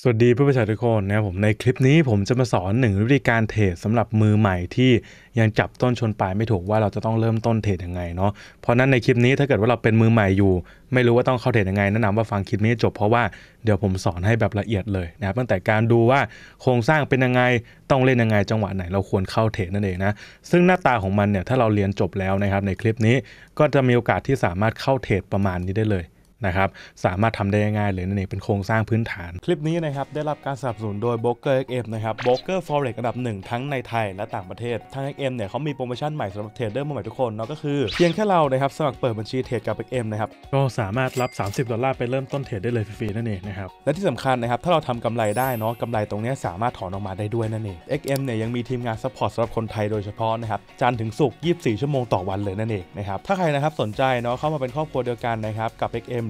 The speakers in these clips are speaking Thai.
สวัสดีเพื่อนประชาชนทุกคนนะครับผมในคลิปนี้ผมจะมาสอนหนึ่งวิธีการเทรดสำหรับมือใหม่ที่ยังจับต้นชนปลายไม่ถูกว่าเราจะต้องเริ่มต้นเทรดยังไงเนาะเพราะนั้นในคลิปนี้ถ้าเกิดว่าเราเป็นมือใหม่อยู่ ไม่รู้ว่าต้องเข้าเทรดยังไงแนะนำว่าฟังคลิปนี้จบเพราะว่าเดี๋ยวผมสอนให้แบบละเอียดเลยนะครับตั้งแต่การดูว่า โครงสร้างเป็นยังไงต้องเล่นยังไงจังหวะไหนเราควรเข้าเทรดนั่นเองนะ ซึ่งหน้าตาของมันเนี่ยถ้าเราเรียนจบแล้วนะครับในคลิปนี้ก็จะมีโอกาสที่สามารถเข้าเทรดประมาณนี้ได้เลยนะครับ สามารถทำได้ง่ายเลยนั่นเองเป็นโครงสร้างพื้นฐาน คลิปนี้นะครับ ได้รับการสนับสนุนโดย b เกอร์เอนะครับโบกเกอร์ฟอเร็กอันดับหนึ่ง ทั้งในไทยและต่างประเทศทางเอ็กเนี่ยเขามีโปรโมชั่นใหม่สำหรับเทรดเดอร์มือใหม่ทุกคนเนาะก็คือเพียงแค่เรานะครับ สมัครเปิดบัญชีเทรดกับเอ็มนะครับ ก็สามารถรับ 30ดอลลาร์ไปเริ่มต้นเทรดได้เลยฟรีๆนั่นเองนะครับและที่สำคัญนะครับถ้าเราทำกำไรได้เนาะกำไรตรงนี้สามารถถอนออกมาได้ด้วยนั่นเองเอ็กเนี่ยยังมีทีมงานซัพพอร์ตสำหรับคนไทย โดยเฉพาะนะครับจันถึงสุก24 ชั่วโมงต่อวันเลยนั่นเองนะครับถ้าใครนะครับสนใจเนาะเข้ามาเป็นครอบครัวเดียวกันนะครับกับ XM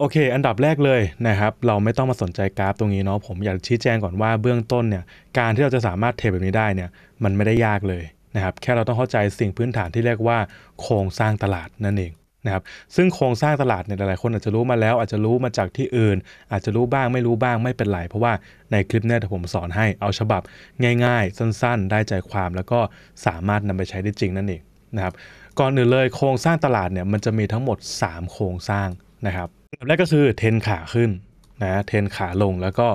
โอเค อันดับแรกเลยนะครับ เราไม่ต้องมาสนใจกราฟตรงนี้เนาะ ผมอยากชี้แจงก่อนว่าเบื้องต้นเนี่ย การที่เราจะสามารถเทรดแบบนี้ได้เนี่ย มันไม่ได้ยากเลยนะครับ แค่เราต้องเข้าใจสิ่งพื้นฐานที่เรียกว่า โครงสร้างตลาดนั่นเองนะครับ ซึ่งโครงสร้างตลาดเนี่ย หลายๆคนอาจจะรู้มาแล้ว อาจจะรู้มาจากที่อื่น อาจจะรู้บ้าง ไม่รู้บ้างไม่เป็นไร เพราะว่าในคลิปนี่ผมสอนให้ เอาฉบับง่ายๆ สั้นๆ ได้ใจความแล้วก็สามารถนำไปใช้ได้จริงนั่นเองนะครับ ก่อนอื่นเลย โครงสร้างตลาดเนี่ยมันจะมีทั้งหมด 3 โครงสร้างนะครับแรกก็คือเทนขาขึ้นนะเทนขาลงแล้วก็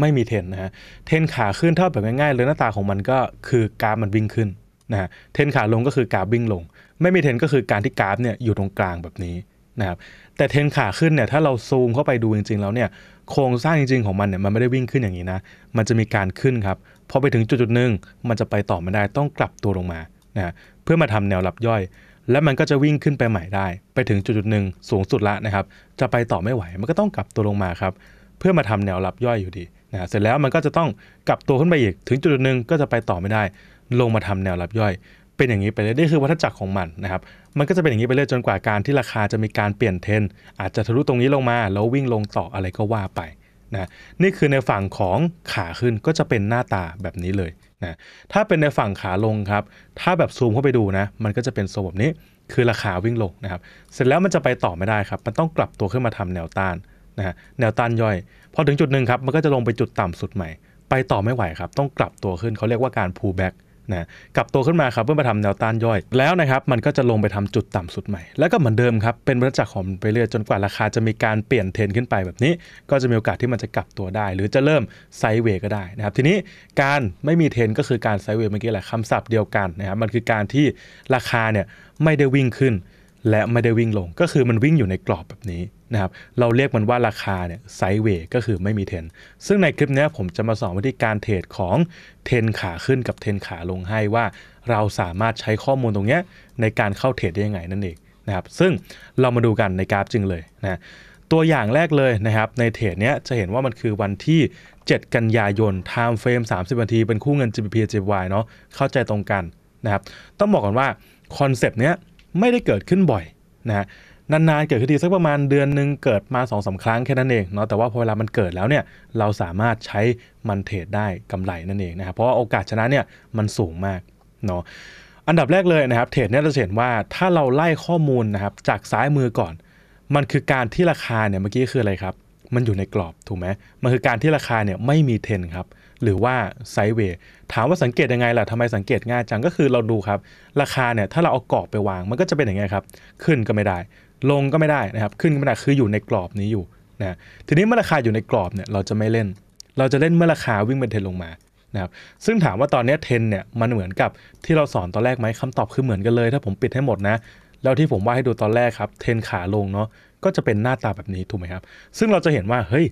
ไม่มีเทนนะฮะเทนขาขึ้นเท่าแบบง่ายๆเลยหน้าตาของมันก็คือ กราฟมันวิ่งขึ้นนะฮะเทนขาลงก็คือกราฟวิ่งลง ไม่มีเทนก็คือการที่กราฟเนี่ยอยู่ตรงกลางแบบนี้นะครับแต่เทนขาขึ้นเนี่ยถ้าเราซูมเข้าไปดูจริง ๆ แล้วเนี่ยโครงสร้างจริงๆของมันเนี่ยมันไม่ได้วิ่งขึ้นอย่างนี้นะมันจะมีการขึ้นครับพอไปถึงจุดจุดหนึ่งมันจะไปต่อไม่ได้ต้องกลับตัวลงมานะเพื่อมาทำแนวรับย่อยแล้วมันก็จะวิ่งขึ้นไปใหม่ได้ไปถึงจุดจุดหนึ่งสูงสุดละนะครับ จะไปต่อไม่ไหว มันก็ต้องกลับตัวลงมาครับ เพื่อมาทำแนวรับย่อยอยู่ดีนะเสร็จแล้วมันก็จะต้องกลับตัวขึ้นไปอีกถึงจุดจุดหนึ่งก็จะไปต่อไม่ได้ ลงมาทำแนวรับย่อย เป็นอย่างนี้ไปเรื่อยนี่คือวัฏจักรของมันนะครับ มันก็จะเป็นอย่างนี้ไปเรื่อยจนกว่าการที่ราคาจะมีการเปลี่ยนเทนอาจจะทะลุตรงนี้ลงมา แล้ววิ่งลงต่ออะไรก็ว่าไปนะนี่คือในฝั่งของขาขึ้นก็จะเป็นหน้าตาแบบนี้เลยนะถ้าเป็นในฝั่งขาลงครับ ถ้าแบบซูมเข้าไปดูนะ มันก็จะเป็นโซนแบบนี้ คือราคาวิ่งลงนะครับ เสร็จแล้วมันจะไปต่อไม่ได้ครับ มันต้องกลับตัวขึ้นมาทำแนวต้านนะฮะ แนวต้านย่อย พอถึงจุดหนึ่งครับ มันก็จะลงไปจุดต่ำสุดใหม่ ไปต่อไม่ไหวครับ ต้องกลับตัวขึ้น เขาเรียกว่าการ pull back นะกลับตัวขึ้นมาครับเพื่อมาทำแนวต้านย่อยแล้วนะครับมันก็จะลงไปทำจุดต่ำสุดใหม่แล้วก็เหมือนเดิมครับ เป็นบริจักษของไปเรื่อยจนกว่าราคาจะมีการเปลี่ยนเทรนขึ้นไปแบบนี้ ก็จะมีโอกาสที่มันจะกลับตัวได้ หรือจะเริ่มไซเวก็ได้นะครับ ทีนี้การไม่มีเทรนก็คือการไซเวกเมื่อกี้แหละคำศัพท์เดียวกันนะครับมันคือการที่ราคาเนี่ยไม่ได้วิ่งขึ้น และไม่ได้วิ่งลง ก็คือมันวิ่งอยู่ในกรอบแบบนี้นะครับเราเรียกมันว่าราคาเนี่ยไซด์เวก็คือไม่มีเทนซึ่งในคลิปนี้ผมจะมาสอนวิธีการเทรดของเทนขาขึ้นกับเทนขาลงให้ว่าเราสามารถใช้ข้อมูลตรงนี้ในการเข้าเทรดได้ยังไงนั่นเองนะครับซึ่งเรามาดูกันในกราฟจริงเลยนะตัวอย่างแรกเลยนะครับ ในเทรดเนี้ยจะเห็นว่ามันคือวันที่7กันยายน time frame 30นาทีเป็นคู่เงิน GBP JPY เนาะเข้าใจตรงกันนะครับต้องบอกก่อนว่าคอนเซปต์เนี้ยไม่ได้เกิดขึ้นบ่อยนะนานๆ เกิดขึ้นทีสักประมาณเดือนหนึ่งเกิดมา2อสาครั้งแค่นั้นเองเนาะแต่ว่าพอเวลามันเกิดแล้วเนี่ยเราสามารถใช้มันเทรดได้กำไรนั่นเองนะครับเพราะว่าโอกาสชนะเนี่ยมันสูงมากเนาะอันดับแรกเลยนะครับเทรดเนี่ยเราเห็นว่าถ้าเราไล่ข้อมูลนะครับจากซ้ายมือก่อน มันคือการที่ราคาเนี่ยเมื่อกี้คืออะไรครับมันอยู่ในกรอบ ถูกไหมมันคือการที่ราคาเนี่ยไม่มีเทนครับหรือว่าไซเวย์ถามว่าสังเกตยังไงล่ะทำไมสังเกตง่ายจังก็คือเราดูครับ ราคาเนี่ยถ้าเราเอากรอบไปวางมันก็จะเป็นอย่างไงครับ ขึ้นก็ไม่ได้ลงก็ไม่ได้นะครับ ขึ้นก็ไม่ได้คืออยู่ในกรอบนี้อยู่นะ ทีนี้เมื่อราคาอยู่ในกรอบเนี่ยเราจะไม่เล่น เราจะเล่นเมื่อราคาวิ่งเป็นเทนลงมานะครับ ซึ่งถามว่าตอนนี้เทนเนี่ยมันเหมือนกับที่เราสอนตอนแรกไหมคำตอบคือเหมือนกันเลย ถ้าผมปิดให้หมดนะ แล้วที่ผมว่าให้ดูตอนแรกครับเทนขาลงเนาะ ก็จะเป็นหน้าตาแบบนี้ถูกไหมครับ ซึ่งเราจะเห็นว่าเฮ้ย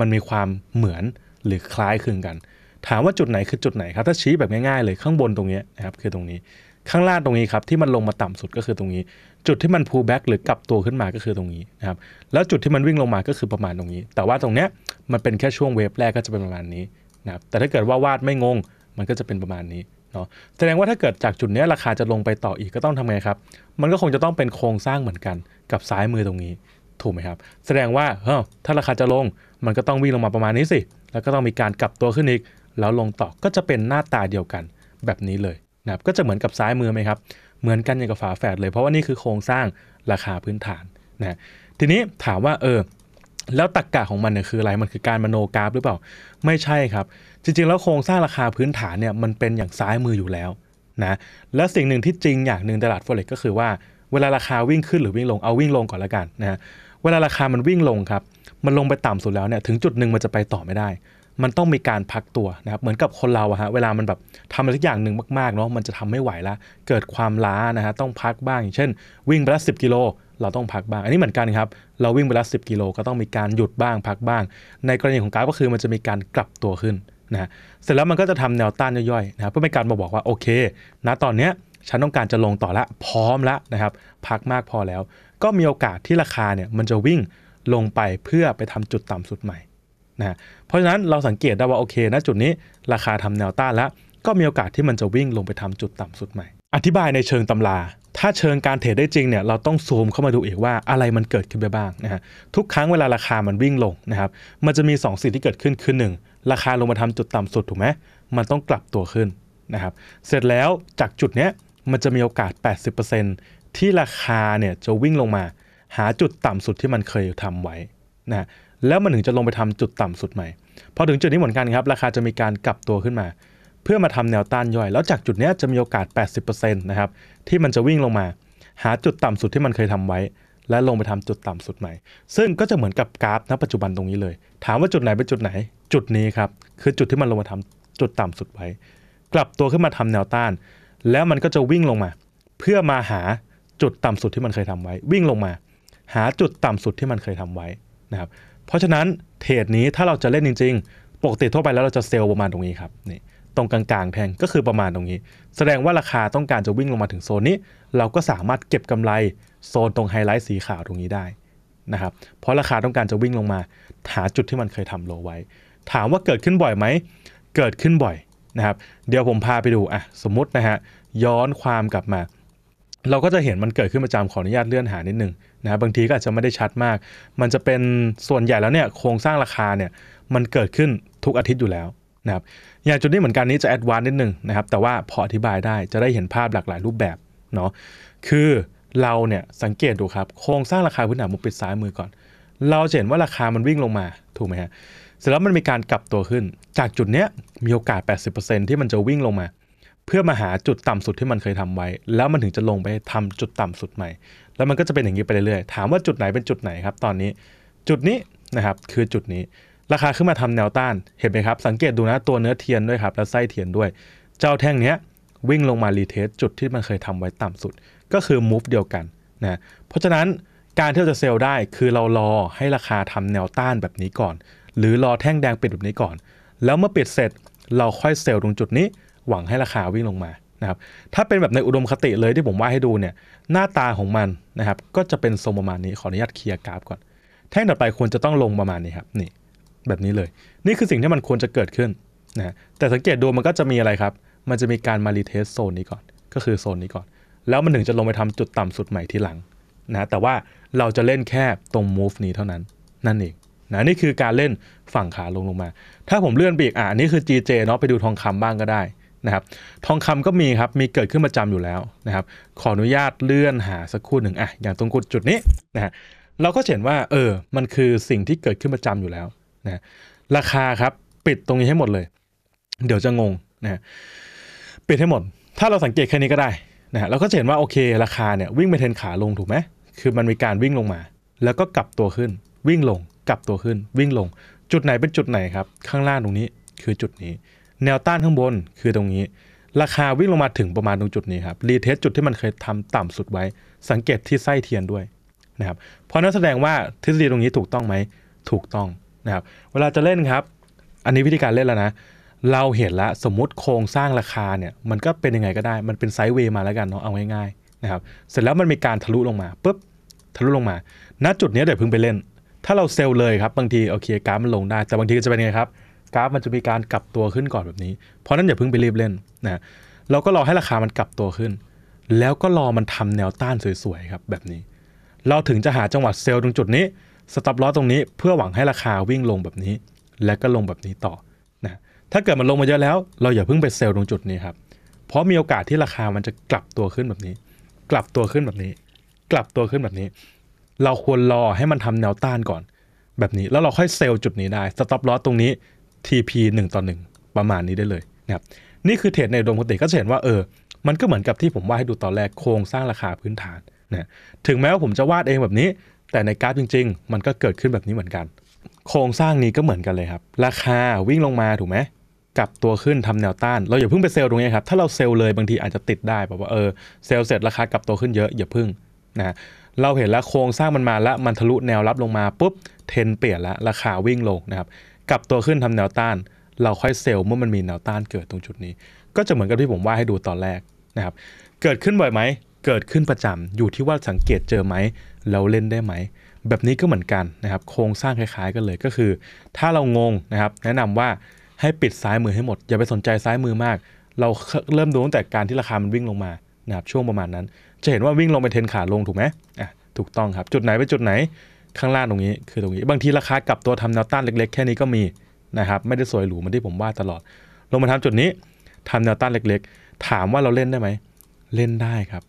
มันมีความเหมือนหรือคล้ายคลึงกัน ถามว่าจุดไหนคือจุดไหนครับ ถ้าชี้แบบง่ายๆเลยข้างบนตรงนี้นะครับคือตรงนี้ข้างล่างตรงนี้ครับที่มันลงมาต่ำสุดก็คือตรงนี้ จุดที่มันพูแบ็กหรือกลับตัวขึ้นมาก็คือตรงนี้นะครับ แล้วจุดที่มันวิ่งลงมาก็คือประมาณตรงนี้ แต่ว่าตรงเนี้ยมันเป็นแค่ช่วงเวฟแรกก็จะเป็นประมาณนี้นะครับแต่ถ้าเกิดว่าวาดไม่งงมันก็จะเป็นประมาณนี้เนาะแสดงว่าถ้าเกิดจากจุดเนี้ยราคาจะลงไปต่ออีกก็ต้องทำไงครับ มันก็คงจะต้องเป็นโครงสร้างเหมือนกัน กับซ้ายมือตรงนี้ ถูกไหมครับแสดงว่าเฮ้ถ้าราคาจะลงมันก็ต้องวิ่งลงมาประมาณนี้สิแล้วก็ต้องมีการกลับตัวขึ้นอีกแล้วลงต่อก็จะเป็นหน้าตาเดียวกันแบบนี้เลยนะก็จะเหมือนกับซ้ายมือไหมครับ เหมือนกันอย่างกับฝาแฝดเลย เพราะว่านี่คือโครงสร้างราคาพื้นฐานนะ ทีนี้ถามว่าเออแล้วตรกกะของมันเนี่ยคืออะไร มันคือการมโนกราฟหรือเปล่า ไม่ใช่ครับ จริงๆแล้วโครงสร้างราคาพื้นฐานเนี่ยมันเป็นอย่างซ้ายมืออยู่แล้วนะ และสิ่งหนึ่งที่จริงอย่างหนึ่งตลาดฟอเร็กก็คือว่า เวลาราคาวิ่งขึ้นหรือวิ่งลง เอาวิ่งลงก่อนละกันนะเวลาราคามันวิ่งลงครับ มันลงไปต่ำสุดแล้วเนี่ยถึงจุดหนึ่งมันจะไปต่อไม่ได้มันต้องมีการพักตัวนะครับ เหมือนกับคนเราอะฮะ เวลามันแบบทำอะไรสักอย่างหนึ่งมากๆ เนาะมันจะทำไม่ไหวละเกิดความล้านะฮะ ต้องพักบ้าง อย่างเช่น วิ่งไปละสิกิโล เราต้องพักบ้าง อันนี้เหมือนกันครับ เราวิ่งไปละสิกิโลก็ต้องมีการหยุดบ้าง พักบ้าง ในกรณีของการก็คือมันจะมีการกลับตัวขึ้นนะ เสร็จแล้วมันก็จะทำแนวต้านย่อยๆนะครับเพื่อเป็นการมาบอกว่าโอเคนะตอนเนี้ย ฉันต้องการจะลงต่อละ พร้อมละนะครับ พักมากพอแล้ว ก็มีโอกาสที่ราคาเนี่ยมันจะวิ่งลงไปเพื่อไปทำจุดต่ำสุดใหม่นะเพราะฉะนั้นเราสังเกตได้ว่าโอเคนะจุดนี้ราคาทำแนวต้านแล้วก็มีโอกาสที่มันจะวิ่งลงไปทำจุดต่ำสุดใหม่ อธิบายในเชิงตำรา ถ้าเชิงการเทรดได้จริงเนี่ยเราต้องซูมเข้ามาดูอีกว่าอะไรมันเกิดขึ้นไปบ้างนะฮะ ทุกครั้งเวลาราคามันวิ่งลงนะครับ มันจะมี 2 สิ่งที่เกิดขึ้นคือหนึ่งราคาลงมาทำจุดต่ำสุดถูกไหมมันต้องกลับตัวขึ้นนะครับ เสร็จแล้วจากจุดเนี้ยมันจะมีโอกาส 80%ที่ราคาเนี่ยจะวิ่งลงมา หาจุดต่ำสุดที่มันเคยทำไว้นะแล้วมันถึงจะลงไปทำจุดต่ำสุดใหม่ พอถึงจุดนี้เหมือนกันครับ ราคาจะมีการกลับตัวขึ้นมา เพื่อมาทำแนวต้านย่อย แล้วจากจุดนี้จะมีโอกาส 80%นะครับ ที่มันจะวิ่งลงมา หาจุดต่ำสุดที่มันเคยทำไว้ และลงไปทำจุดต่ำสุดใหม่ ซึ่งก็จะเหมือนกับกราฟณปัจจุบันตรงนี้เลย ถามว่าจุดไหนเป็นจุดไหน จุดนี้ครับ คือจุดที่มันลงมาทำจุดต่ำสุดไว้ กลับตัวขึ้นมาทำแนวต้าน แล้วมันก็จะวิ่งลงมา เพื่อมาหาจุดต่ำสุดที่มันเคยทำไว้ วิ่งลงมา หาจุดต่ำสุดที่มันเคยทำไว้นะครับเพราะฉะนั้นเทรดนี้ถ้าเราจะเล่นจริง ๆ ปกติทั่วไปแล้วเราจะเซลล์ประมาณตรงนี้ครับนี่ตรงกลางๆ แทงก็คือประมาณตรงนี้ แสดงว่าราคาต้องการจะวิ่งลงมาถึงโซนนี้ เราก็สามารถเก็บกำไรโซนตรงไฮไลท์สีขาวตรงนี้ได้นะครับเพราะราคาต้องการจะวิ่งลงมาหาจุดที่มันเคยทำโลไว้ ถามว่าเกิดขึ้นบ่อยไหม เกิดขึ้นบ่อยนะครับเดี๋ยวผมพาไปดูอ่ะสมมตินะฮะย้อนความกลับมา เราก็จะเห็นมันเกิดขึ้นประจำขออนุญาตเลื่อนหานิดนึงนะบางทีก็อาจจะไม่ได้ชัดมาก มันจะเป็นส่วนใหญ่แล้วเนี่ยโครงสร้างราคาเนี่ยมันเกิดขึ้นทุกอาทิตย์อยู่แล้วนะครับ อย่างจุดนี้เหมือนกันนี้จะแอดวานซ์นิดนึงนะครับแต่ว่าพออธิบายได้จะได้เห็นภาพหลากหลายรูปแบบเนาะ คือเราเนี่ยสังเกตดูครับโครงสร้างราคาพื้นฐานมุมปิดซ้ายมือก่อน เราจะเห็นว่าราคามันวิ่งลงมาถูกไหมฮะเสร็จแล้วมันมีการกลับตัวขึ้น จากจุดเนี้ยมีโอกาส 80%ที่มันจะวิ่งลงมาเพื่อมาหาจุดต่ำสุดที่มันเคยทำไว้ แล้วมันถึงจะลงไปทำจุดต่ำสุดใหม่ แล้วมันก็จะเป็นอย่างนี้ไปเรื่อยๆถามว่าจุดไหนเป็นจุดไหนครับตอนนี้ จุดนี้นะครับคือจุดนี้ราคาขึ้นมาทำแนวต้าน เห็นไหมครับ สังเกตดูนะตัวเนื้อเทียนด้วยครับแล้วไส้เทียนด้วย เจ้าแท่งเนี้ยวิ่งลงมารีเทสจุดที่มันเคยทำไว้ต่ำสุด ก็คือมูฟเดียวกันนะเพราะฉะนั้นการที่เราจะเซลล์ได้ คือเรารอให้ราคาทำแนวต้านแบบนี้ก่อน หรือรอแท่งแดงปิดแบบนี้ก่อน แล้วเมื่อปิดเสร็จ เราค่อยเซลล์ตรงจุดนี้หวังให้ราคาวิ่งลงมานะครับ ถ้าเป็นแบบในอุดมคติเลยที่ผมว่าให้ดูเนี่ย หน้าตาของมันนะครับ ก็จะเป็นทรงประมาณนี้ ขออนุญาตเคลียร์กราฟก่อน แท่งต่อไปควรจะต้องลงประมาณนี้ครับ นี่แบบนี้เลย นี่คือสิ่งที่มันควรจะเกิดขึ้นนะ แต่สังเกตดูมันก็จะมีอะไรครับ มันจะมีการมารีเทสโซนนี้ก่อน ก็คือโซนนี้ก่อน แล้วมันถึงจะลงไปทำจุดต่ำสุดใหม่ที่หลังนะ แต่ว่าเราจะเล่นแค่ตรง move นี้เท่านั้นนั่นเองนะ นี่คือการเล่นฝั่งขาลงลงมา ถ้าผมเลื่อนไปอีกอ่ะนี่คือ GJ เนาะ ไปดูทองคำบ้างก็ได้นะครับทองคำก็มีครับ มีเกิดขึ้นประจำอยู่แล้วนะครับ ขออนุญาตเลื่อนหาสักคู่หนึ่งอ่ะ อย่างตรงกุดจุดนี้นะฮะเราก็เห็นว่าเออ มันคือสิ่งที่เกิดขึ้นประจำอยู่แล้วนะราคาครับปิดตรงนี้ให้หมดเลย เดี๋ยวจะงงนะปิดให้หมด ถ้าเราสังเกตแค่นี้ก็ได้นะเราก็เห็นว่าโอเค ราคาเนี่ยวิ่งไปเทนขาลงถูกไหมคือมันมีการวิ่งลงมา แล้วก็กลับตัวขึ้น วิ่งลงกลับตัวขึ้น วิ่งลง จุดไหนเป็นจุดไหนครับ ข้างล่างตรงนี้คือจุดนี้แนวต้านข้างบนคือตรงนี้ ราคาวิ่งลงมาถึงประมาณตรงจุดนี้ครับรีเทสจุดที่มันเคยทำต่ำสุดไว้ สังเกตที่ไส้เทียนด้วยนะครับเพราะนั้นแสดงว่าทฤษฎีตรงนี้ถูกต้องไหมถูกต้องนะครับเวลาจะเล่นครับ อันนี้วิธีการเล่นแล้วนะเราเห็นแล้วสมมติโครงสร้างราคาเนี่ยมันก็เป็นยังไงก็ได้ มันเป็นไซด์เวย์มาแล้วกันเนาะเอาง่ายๆนะครับเสร็จแล้วมันมีการทะลุลงมาปุ๊บทะลุลงมาณจุดนี้เดี๋ยวพึ่งไปเล่น ถ้าเราเซลล์เลยครับบางทีโอเคกราฟมันลงได้แต่บางทีก็จะเป็นไงครับกราฟมันจะมีการกลับตัวขึ้นก่อนแบบนี้ เพราะนั้นอย่าเพิ่งไปรีบเล่นนะ เราก็รอให้ราคามันกลับตัวขึ้น แล้วก็รอมันทำแนวต้านสวยๆครับแบบนี้ เราถึงจะหาจังหวะเซลล์ตรงจุดนี้ สต็อปลอตรงนี้เพื่อหวังให้ราคาวิ่งลงแบบนี้ และก็ลงแบบนี้ต่อ นะ ถ้าเกิดมันลงมาเยอะแล้ว เราอย่าเพิ่งไปเซลล์ตรงจุดนี้ครับ เพราะมีโอกาสที่ราคามันจะกลับตัวขึ้นแบบนี้ กลับตัวขึ้นแบบนี้ กลับตัวขึ้นแบบนี้ เราควรรอให้มันทำแนวต้านก่อน แบบนี้ แล้วเราค่อยเซลล์จุดนี้ได้ สต็อปลอตตรงนี้ TP 1ต่อ1ประมาณนี้ได้เลยนะครับนี่คือเทรดในดวดมกติก็จะเห็นว่าเออมันก็เหมือนกับที่ผมวาดให้ดูตอนแรกโครงสร้างราคาพื้นฐานนะถึงแม้ว่าผมจะวาดเองแบบนี้ แต่ในกราฟจริง ๆ มันก็เกิดขึ้นแบบนี้เหมือนกัน โครงสร้างนี้ก็เหมือนกันเลยครับ ราคาวิ่งลงมาถูกไหมกับตัวขึ้นทำแนวต้านเราอย่าเพิ่งไปเซลตรงนี้ครับถ้าเราเซลเลยบางทีอาจจะติดได้แบบว่าเออเซลเสร็จราคากลับตัวขึ้นเยอะอย่าเพิ่งนะเราเห็นแล้วโครงสร้างมันมาแล้วมันทะลุแนวรับลงมาปุ๊บเทนเปลี่ยนแล้วราคาวิ่งลงนะครับกลับตัวขึ้นทำแนวต้าน เราค่อยเซลล์เมื่อมันมีแนวต้านเกิดตรงจุดนี้ ก็จะเหมือนกับที่ผมว่าให้ดูตอนแรกนะครับเกิดขึ้นบ่อยไหมเกิดขึ้นประจำอยู่ที่ว่าสังเกตเจอไหมเราเล่นได้ไหมแบบนี้ก็เหมือนกันนะครับโครงสร้างคล้ายๆกันเลยก็คือ ถ้าเรางงนะครับแนะนำว่าให้ปิดซ้ายมือให้หมดอย่าไปสนใจซ้ายมือมาก เราเริ่มดูตั้งแต่การที่ราคามันวิ่งลงมานะครับช่วงประมาณนั้น จะเห็นว่าวิ่งลงไปเทนขาลงถูกไหมอ่ะถูกต้องครับจุดไหนไปจุดไหนข้างล่างตรงนี้คือตรงนี้บางทีราคากลับตัวทำแนวต้านเล็กๆแค่นี้ก็มีนะครับไม่ได้สวยหรูเหมือนที่ผมว่าตลอด ลงมาทำจุดนี้ทำแนวต้านเล็กๆ ถามว่าเราเล่นได้ไหม เล่นได้ครับ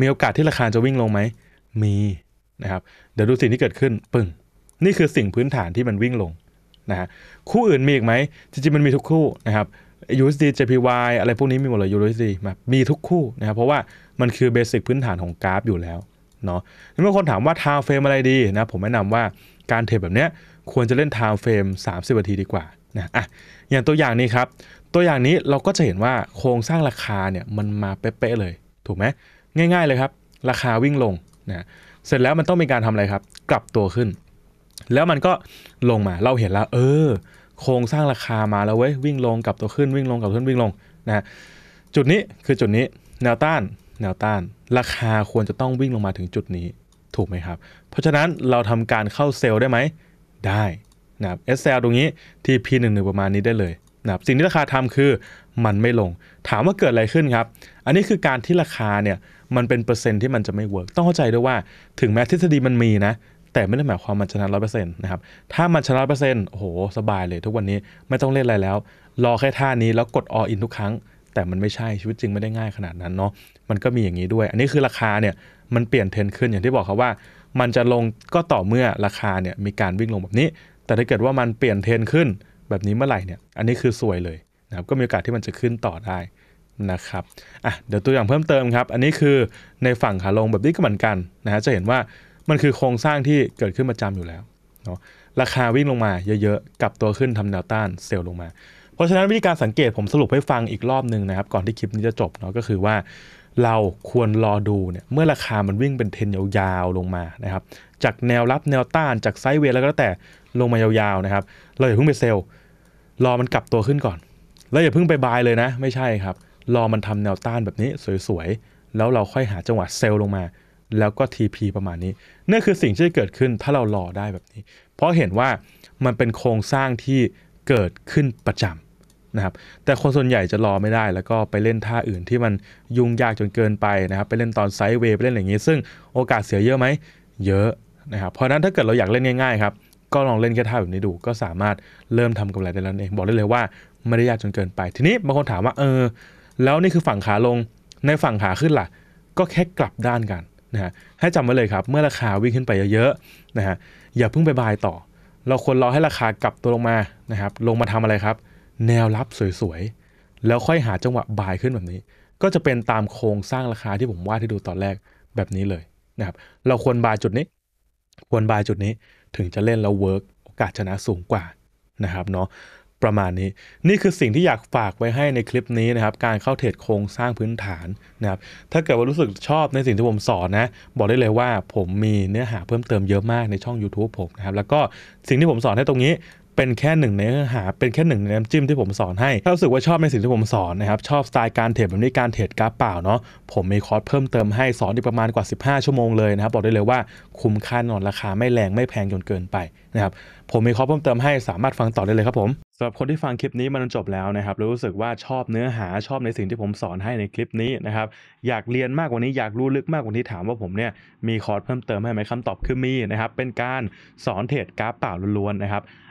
มีโอกาสที่ราคาจะวิ่งลงไหม มีนะครับเดี๋ยวดูสิ่งที่เกิดขึ้นปึ้งนี่คือสิ่งพื้นฐานที่มันวิ่งลงนะฮะคู่อื่นมีอีกไหม จริงๆมันมีทุกคู่นะครับ USD JPY อะไรพวกนี้มีหมดเลย USD มามีทุกคู่นะครับเพราะว่ามันคือเบสิกพื้นฐานของกราฟ อยู่แล้วเนาะมื่อคนถามว่าทาวเฟรมอะไรดีนะผมแนะนำว่าการเทรดแบบเนี้ยควรจะเล่นทาวเฟรม30นาทีดีกว่านะอ่ะอย่างตัวอย่างนี้ครับ ตัวอย่างนี้เราก็จะเห็นว่าโครงสร้างราคาเนี่ยมันมาเป๊ะเลย ถูกไหมง่ายๆเลยครับ ราคาวิ่งลงนะเสร็จแล้วมันต้องมีการทำอะไรครับ กลับตัวขึ้น แล้วมันก็ลงมาเราเห็นแล้วเออ โครงสร้างราคามาแล้วเว้ยวิ่งลงกลับตัวขึ้นวิ่งลงกลับขึ้นวิ่งลงนะจุดนี้คือจุดนี้แนวต้านแนวต้านราคาควรจะต้องวิ่งลงมาถึงจุดนี้ถูกไหมครับ เพราะฉะนั้นเราทำการเข้าเซลล์ได้ไหม ได้นะครับ SL ตรงนี้ที่ P11 ประมาณนี้ได้เลยนะครับสิ่งที่ราคาทำคือมันไม่ลง ถามว่าเกิดอะไรขึ้นครับ อันนี้คือการที่ราคาเนี่ยมันเป็นเปอร์เซ็นที่มันจะไม่เวิร์กต้องเข้าใจด้วยว่าถึงแม้ทฤษฎีมันมีนะ แต่ไม่ได้หมายความมันชนะร้อยเปอร์เซ็นต์นะครับถ้ามันชนะร้อยเปอร์เซ็นต์โอ้โหสบายเลย ทุกวันนี้ไม่ต้องเล่นอะไรแล้วรอแค่ท่านี้แล้วกดอออินทุกครั้งแต่มันไม่ใช่ชีวิตจริงไม่ได้ง่ายขนาดนั้นเนาะมันก็มีอย่างนี้ด้วย อันนี้คือราคาเนี่ยมันเปลี่ยนเทรนขึ้นอย่างที่บอกครับว่า มันจะลงก็ต่อเมื่อราคาเนี่ยมีการวิ่งลงแบบนี้ แต่ถ้าเกิดว่ามันเปลี่ยนเทรนขึ้นแบบนี้เมื่อไหร่เนี่ย อันนี้คือสวยเลยนะครับก็มีโอกาสที่มันจะขึ้นต่อได้นะครับอ่ะเดี๋ยวตัวอย่างเพิ่มเติมครับ อันนี้คือในฝั่งขาลงแบบนี้ก็เหมือนกันนะฮะจะเห็นว่ามันคือโครงสร้างที่เกิดขึ้นประจำอยู่แล้วเนาะราคาวิ่งลงมาเยอะๆกับตัวขึ้นทำแนวต้านเซลล์ลงมาเพราะฉะนั้นวิธีการสังเกตผมสรุปให้ฟังอีกรอบหนึ่งนะครับก่อนที่คลิปนี้จะจบเนาะก็คือว่า เราควรรอดูเนี่ยเมื่อราคามันวิ่งเป็นเทรนยาวๆลงมานะครับจากแนวรับแนวต้านจากไซด์เวย์แล้วก็แต่ลงมายาวๆนะครับเราอย่าเพิ่งไปเซลล์รอมันกลับตัวขึ้นก่อน แล้วอย่าเพิ่งไปบายเลยนะไม่ใช่ครับ รอมันทำแนวต้านแบบนี้สวยๆแล้วเราค่อยหาจังหวะเซลล์ลงมา แล้วก็ TP ประมาณนี้นี่คือสิ่งที่เกิดขึ้นถ้าเรารอได้แบบนี้ เพราะเห็นว่ามันเป็นโครงสร้างที่เกิดขึ้นประจำนะครับแต่คนส่วนใหญ่จะรอไม่ได้ แล้วก็ไปเล่นท่าอื่นที่มันยุ่งยากจนเกินไปนะครับไปเล่นตอนไซด์เวย์ไปเล่นอย่างนี้ ซึ่งโอกาสเสียเยอะไหม เยอะนะครับเพราะนั้นถ้าเกิดเราอยากเล่นง่ายๆครับ ก็ลองเล่นแค่ท่าแบบนี้ดู ก็สามารถเริ่มทำกำไรได้แล้วเองบอกได้เลยว่าไม่ได้ยากจนเกินไป ทีนี้บางคนถามว่าเออ แล้วนี่คือฝั่งขาลงในฝั่งขาขึ้นล่ะ ก็แค่กลับด้านกันนะฮะให้จำไว้เลยครับ เมื่อราคาวิ่งขึ้นไปเยอะๆนะฮะอย่าเพิ่งไปบายต่อ เราควรรอให้ราคากลับตัวลงมานะครับลงมาทำอะไรครับแนวรับสวยๆ แล้วค่อยหาจังหวะบายขึ้นแบบนี้ ก็จะเป็นตามโครงสร้างราคาที่ผมวาดให้ดูตอนแรกแบบนี้เลยนะครับเราควรบายจุดนี้ ควรบายจุดนี้ถึงจะเล่นแล้วเวิร์กโอกาสชนะสูงกว่านะครับเนาะประมาณนี้นี่คือสิ่งที่อยากฝากไว้ให้ในคลิปนี้นะครับ การเข้าเทรดโครงสร้างพื้นฐานนะครับถ้าเกิดว่ารู้สึกชอบในสิ่งที่ผมสอนนะ บอกได้เลยว่าผมมีเนื้อหาเพิ่มเติมเยอะมากในช่อง YouTube ผมนะครับแล้วก็สิ่งที่ผมสอนให้ตรงนี้เป็นแค่หนึ่งในเนื้อหาเป็นแค่หนึ่งในน้ำจิ้มที่ผมสอนให้ถ้ารู้สึกว่าชอบในสิ่งที่ผมสอนนะครับชอบสไตล์การเทรดแบบนี้การเทรดกราฟเปล่าเนาะผมมีคอร์สเพิ่มเติมให้สอนอีกประมาณกว่า15ชั่วโมงเลยนะครับบอกได้เลยว่าคุ้มค่านอนราคาไม่แรงไม่แพงจนเกินไปนะครับผมมีคอร์สเพิ่มเติมให้สามารถฟังต่อได้เลยครับผมสำหรับคนที่ฟังคลิปนี้มาจนจบแล้วนะครับรู้สึกว่าชอบเนื้อหาชอบในสิ่งที่ผมสอนให้ในคลิปนี้นะครับอยากเรียนมากกว่านี้อยากรู้ลึกมากกว่านี้ถามว่าผมเนี่ยมีคอร์สเพิ่มเติมให้ไหมคำตอบคือมีนะครับเป็นการสอนเทรดกราฟเปล่าล้วนๆนะครับ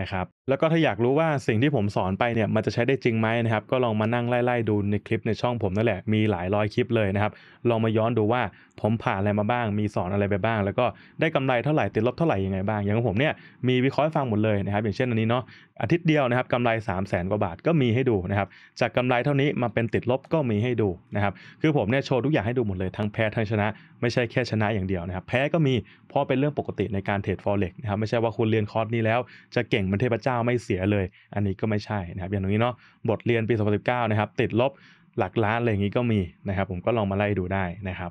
นะครับ แล้วก็ถ้าอยากรู้ว่าสิ่งที่ผมสอนไปเนี่ย มันจะใช้ได้จริงไหมนะครับ ก็ลองมานั่งไล่ๆดูในคลิปในช่องผมนั่นแหละมีหลายร้อยคลิปเลยนะครับ ลองมาย้อนดูว่าผมผ่านอะไรมาบ้าง มีสอนอะไรไปบ้าง แล้วก็ได้กำไรเท่าไหร่ติดลบเท่าไหร่ยังไงบ้าง อย่างของผมเนี่ยมีวิเคราะห์ฟังหมดเลยนะครับ อย่างเช่นอันนี้เนาะอาทิตย์เดียวนะครับกำไร3 0 0แสนกว่าบาทก็มีให้ดูนะครับ จากกำไรเท่านี้มาเป็นติดลบก็มีให้ดูนะครับ คือผมเนี่ยโชว์ทุกอย่างให้ดูหมดเลยทั้งแพ้ทั้งชนะ ไม่ใช่แค่ชนะอย่างเดียวนะครับ แพ้ก็มีเพราะเป็นเรื่องปกติในการเทรดฟอเร็กนะครับ ไม่ใช่ว่าคุณเรียนคอร์สนี้แล้ว จะเก่งมันเทพเจ้าไม่เสียเลย อันนี้ก็ไม่ใช่นะครับ อย่างตรงนี้เนาะบทเรียนปี2019นะครับติดลบหลักล้านอะไรอย่างนี้ก็มีนะครับผมก็ลองมาไล่ดูได้นะครับ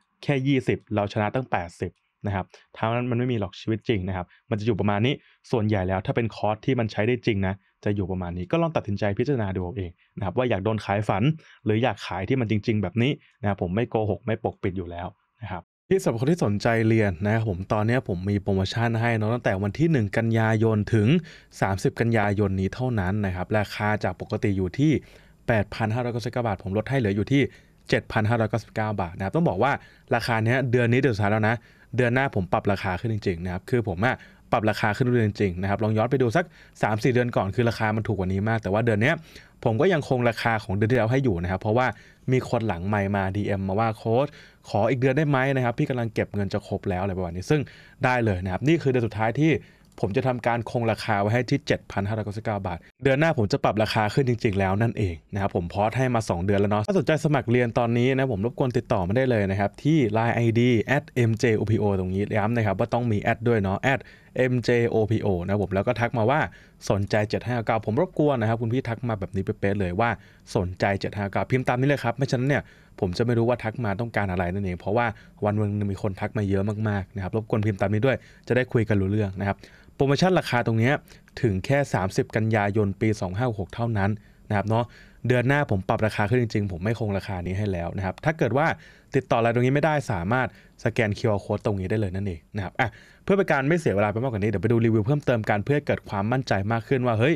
แค่ 20เราชนะตั้ง 80นะครับเท่านั้นมันไม่มีหรอกชีวิตจริงนะครับมันจะอยู่ประมาณนี้ส่วนใหญ่แล้วถ้าเป็นคอร์สที่มันใช้ได้จริงนะจะอยู่ประมาณนี้ก็ลองตัดสินใจพิจารณาดูเองนะครับว่าอยากโดนขายฝัน หรืออยากขายที่มันจริง ๆ แบบนี้นะครับผมไม่โกหกไม่ปกปิดอยู่แล้วนะครับที่สำหรับคนที่สนใจเรียนนะครับผมตอนนี้ผมมีโปรโมชั่นให้นะตั้งแต่วันที่ 1 กันยายนถึง 30 กันยายนนี้เท่านั้นนะครับราคาจากปกติอยู่ที่8 5 0 9บาทผมลดให้เหลืออยู่ที่7,599 บาทนะครับต้องบอกว่าราคาเนี้ยเดือนนี้เดือนสุดท้ายแล้วนะเดือนหน้าผมปรับราคาขึ้นจริงๆนะครับคือผมอะปรับราคาขึ้นเรื่อยจริงนะครับลองย้อนไปดูสัก 3-4 เดือนก่อนคือราคามันถูกกว่านี้มากแต่ว่าเดือนนี้ผมก็ยังคงราคาของเดือนที่แล้วให้อยู่นะครับเพราะว่ามีคนหลังไมมา DM มาว่าโค้ดขออีกเดือนได้ไหมนะครับพี่กำลังเก็บเงินจะครบแล้วอะไรประมาณนี้ซึ่งได้เลยนะครับนี่คือเดือนสุดท้ายที่ผมจะทำการคงราคาไว้ให้ที่ 7,599 บาท เดือนหน้าผมจะปรับราคาขึ้นจริงๆ แล้วนั่นเองนะครับ ผมพอสให้มา 2 เดือนแล้วเนาะถ้าสนใจสมัครเรียนตอนนี้นะผมรบกวนติดต่อมาได้เลยนะครับที่ Line ID @mjopo ตรงนี้ย้ำนะครับว่าต้องมีแอดด้วยเนาะ @mjopo นะผมแล้วก็ทักมาว่าสนใจ 759ผมรบกวนนะครับคุณพี่ทักมาแบบนี้เป๊ะเลยว่าสนใจ 759พิมพ์ตามนี้เลยครับไม่ฉะนั้นเนี่ยผมจะไม่รู้ว่าทักมาต้องการอะไรนั่นเอง เพราะว่าวันวันมีคนทักมาเยอะมากๆนะครับรบกวนพิมพ์ตามนี้ด้วย จะได้คุยกันรู้เรื่องนะครับโปรโมชั่นราคาตรงนี้ถึงแค่ 30 กันยายนปี 2 5 6 เท่านั้นนะครับเนาะเดือนหน้าผมปรับราคาขึ้นจริงๆ ผมไม่คงราคานี้ให้แล้วนะครับถ้าเกิดว่าติดต่ออะไรตรงนี้ไม่ได้สามารถสแกน QR Code ตรงนี้ได้เลยนั่นเองนะครับอ่ะเพื่อเป็นการไม่เสียเวลาไปมากกว่านี้เดี๋ยวไปดูรีวิวเพิ่มเติมกันเพื่อเกิดความมั่นใจมากขึ้นว่าเฮ้ย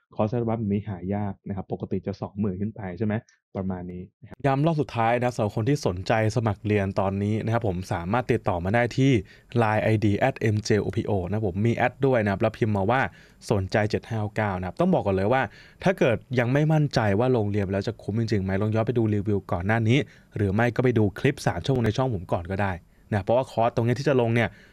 คอร์สอัลบัฟมนี้หายากนะครับ ปกติจะสองหมื่นขึ้นไปใช่ไหมประมาณนี้ย้ำรอบสุดท้ายนะสำหรับคนที่สนใจสมัครเรียนตอนนี้นะครับผมสามารถติดต่อมาได้ที่ Line ID at mjopo นะผมมีแอดด้วยนะรแล้วพิมพ์มาว่าสนใจ 759นะครับ ต้องบอกก่อนเลยว่า ถ้าเกิดยังไม่มั่นใจว่าลงเรียนแล้วจะคุ้มจริงๆไหมลองย้อนไปดูรีวิวก่อนหน้านี้ หรือไม่ก็ไปดูคลิป3ชั่วโมงในช่องผมก่อนก็ได้นะ เพราะว่าคอร์สตรงนี้ที่จะลงเนี่ย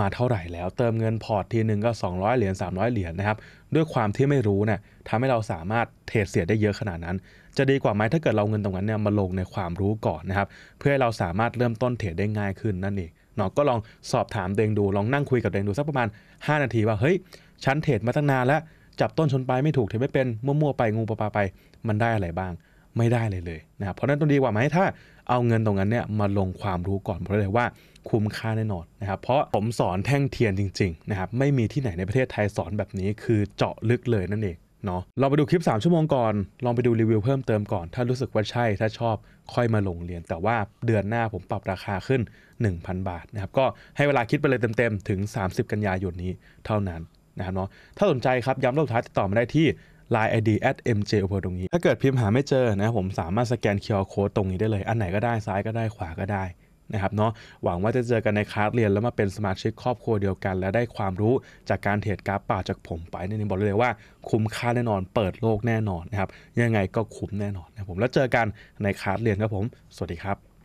มาเท่าไหร่แล้วเติมเงินพอร์ตทีหนึ่งก็200 เหรียญ300 เหรียญนนะครับด้วยความที่ไม่รู้เนี่ยทำให้เราสามารถเทรดเสียได้เยอะขนาดนั้น จะดีกว่าไหมถ้าเกิดเราเงินตรงนั้นเนี่ยมาลงในความรู้ก่อนนะครับเพื่อให้เราสามารถเริ่มต้นเทรดได้ง่ายขึ้นนั่นเองเนาะก็ลองสอบถามเดงดูลองนั่งคุยกับเดงดูสักประมาณ 5 นาทีว่าเฮ้ยฉันเทรดมาตั้งนานแล้วจับต้นชนปลายไม่ถูกเทรดไม่เป็นมั่วๆไปงูปลาไปมันได้อะไรบ้างไม่ได้เลยเลยนะเพราะนั้นต้องดีกว่าไหมถ้าเอาเงินตรงนั้นเนี่ยมาลงความรู้ก่อน เพราะเลยว่าคุ้มค่าแน่นอนนะครับเพราะผมสอนแท่งเทียนจริงๆนะครับไม่มีที่ไหนในประเทศไทยสอนแบบนี้คือเจาะลึกเลยนั่นเองเนาะเราไปดูคลิป 3 ชั่วโมงก่อน ลองไปดูรีวิวเพิ่มเติมก่อน ถ้ารู้สึกว่าใช่ถ้าชอบค่อยมาลงเรียนแต่ว่าเดือนหน้าผมปรับราคาขึ้น 1,000 บาทนะครับก็ให้เวลาคิดไปเลยเต็มๆถึง 30 กันยายนนี้เท่านั้นนะครับเนาะถ้าสนใจครับย้ำรอบท้ายติดต่อมาได้ที่ Line ID at mj โอเ r อร์ตรงนี้ถ้าเกิดพิมพ์หาไม่เจอนะผมสามารถสแกน QR code ตรงนี้ได้เลย อันไหนก็ได้ซ้ายก็ได้ขวาก็ได้ นะครับเนาะหวังว่าจะเจอกันในคลาสเรียนแล้วมาเป็นสมาชิกครอบครัวเดียวกัน และได้ความรู้จากการเทรดกราฟป่าจากผมไปนี่บอกเลยว่าคุ้มค่าแน่นอนเปิดโลกแน่นอนนะครับยังไงก็คุ้มแน่นอนนะผมแล้วเจอกันในคลาสเรียนครับผม สวัสดีครับ